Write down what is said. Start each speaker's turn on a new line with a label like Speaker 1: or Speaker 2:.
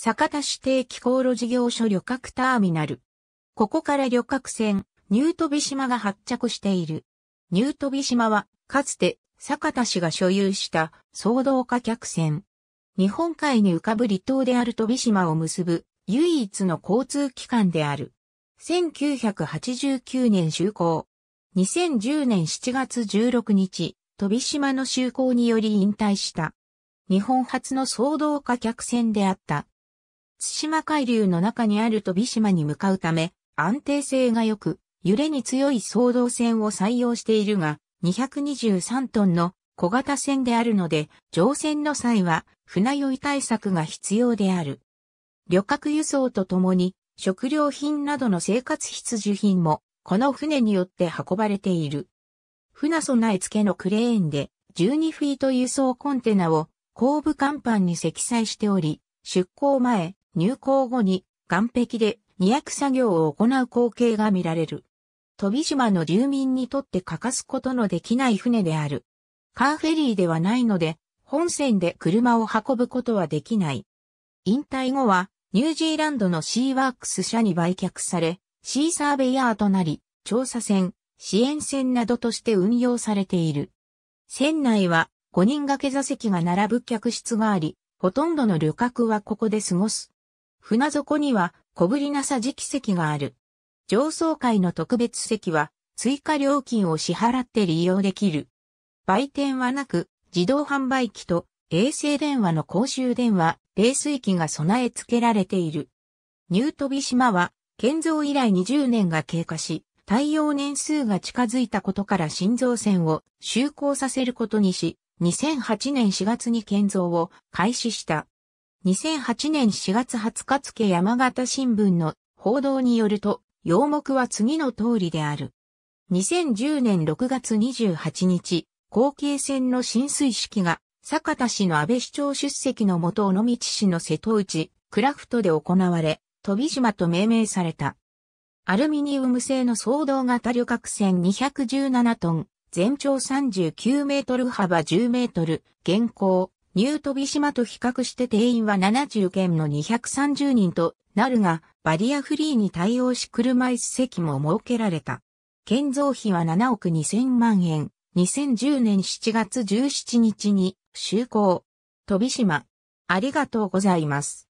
Speaker 1: 酒田市定期航路事業所旅客ターミナル。ここから旅客船、ニュートビ島が発着している。ニュートビ島は、かつて、酒田市が所有した総動化客船。日本海に浮かぶ離島である飛島を結ぶ唯一の交通機関である。1989年就航。2010年7月16日、飛島の就航により引退した。日本初の総動化客船であった。津島海流の中にある飛島に向かうため、安定性が良く、揺れに強い総動船を採用しているが、223トンの小型船であるので、乗船の際は船酔い対策が必要である。旅客輸送とともに、食料品などの生活必需品も、この船によって運ばれている。船備え付けのクレーンで、12フィート輸送コンテナを後部甲板に積載しており、出港前、入港後に岸壁で荷役作業を行う光景が見られる。飛島の住民にとって欠かすことのできない船である。カーフェリーではないので、本船で車を運ぶことはできない。引退後は、ニュージーランドのシーワークス社に売却され、シーサーベイヤーとなり、調査船、支援船などとして運用されている。船内は5人掛け座席が並ぶ客室があり、ほとんどの旅客はここで過ごす船底には小ぶりな桟敷席がある。上層階の特別席は追加料金を支払って利用できる。売店はなく、自動販売機と衛星電話の公衆電話、冷水機が備え付けられている。ニュートビ島は建造以来20年が経過し、対応年数が近づいたことから新造船を就航させることにし、2008年4月に建造を開始した。2008年4月20日付山形新聞の報道によると、要目は次の通りである。2010年6月28日、後継戦の浸水式が、坂田市の安倍市長出席のもと尾道市の瀬戸内、クラフトで行われ、飛島と命名された。アルミニウム製の総動型旅客船217トン、全長39メートル幅10メートル、現行、ニュートビ島と比較して定員は70件の230人となるが、バリアフリーに対応し車椅子席も設けられた。建造費は7億2000万円。2010年7月17日に就航。飛島。ありがとうございます。